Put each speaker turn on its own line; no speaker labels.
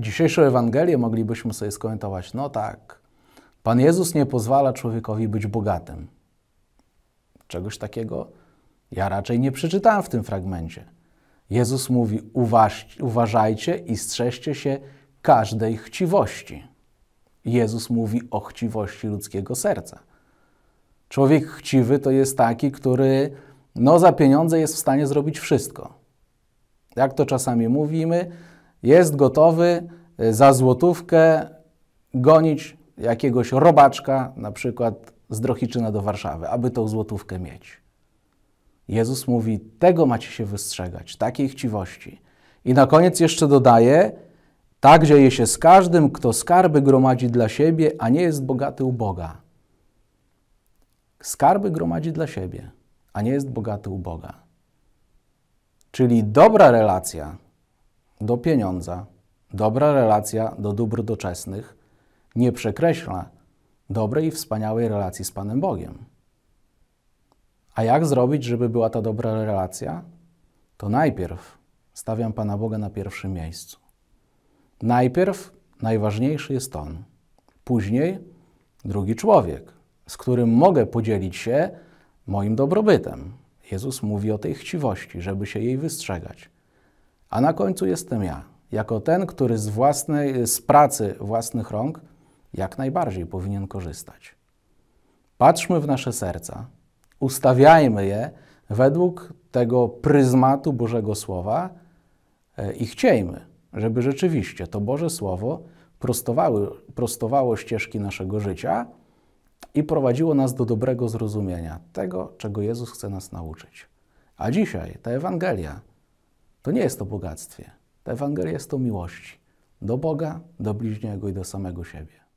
Dzisiejszą Ewangelię moglibyśmy sobie skomentować, no tak, Pan Jezus nie pozwala człowiekowi być bogatym. Czegoś takiego ja raczej nie przeczytałem w tym fragmencie. Jezus mówi: Uważ, Uważajcie i strzeżcie się każdej chciwości. Jezus mówi o chciwości ludzkiego serca. Człowiek chciwy to jest taki, który no, za pieniądze jest w stanie zrobić wszystko. Jak to czasami mówimy, jest gotowy y, za złotówkę gonić jakiegoś robaczka, na przykład z Drohiczyna do Warszawy, aby tą złotówkę mieć. Jezus mówi: Tego macie się wystrzegać, takiej chciwości. I na koniec jeszcze dodaje: Tak dzieje się z każdym, kto skarby gromadzi dla siebie, a nie jest bogaty u Boga. Skarby gromadzi dla siebie, a nie jest bogaty u Boga. Czyli dobra relacja do pieniądza, dobra relacja do dóbr doczesnych nie przekreśla dobrej i wspaniałej relacji z Panem Bogiem. A jak zrobić, żeby była ta dobra relacja? To najpierw stawiam Pana Boga na pierwszym miejscu. Najpierw najważniejszy jest On, później drugi człowiek, z którym mogę podzielić się moim dobrobytem. Jezus mówi o tej chciwości, żeby się jej wystrzegać. A na końcu jestem ja, jako ten, który z własnej, z pracy własnych rąk jak najbardziej powinien korzystać. Patrzmy w nasze serca, ustawiajmy je według tego pryzmatu Bożego Słowa e, i chciejmy, żeby rzeczywiście to Boże Słowo prostowały, prostowało ścieżki naszego życia i prowadziło nas do dobrego zrozumienia tego, czego Jezus chce nas nauczyć. A dzisiaj ta Ewangelia to nie jest to bogactwie. Ta Ewangelia jest to miłości do Boga, do bliźniego i do samego siebie.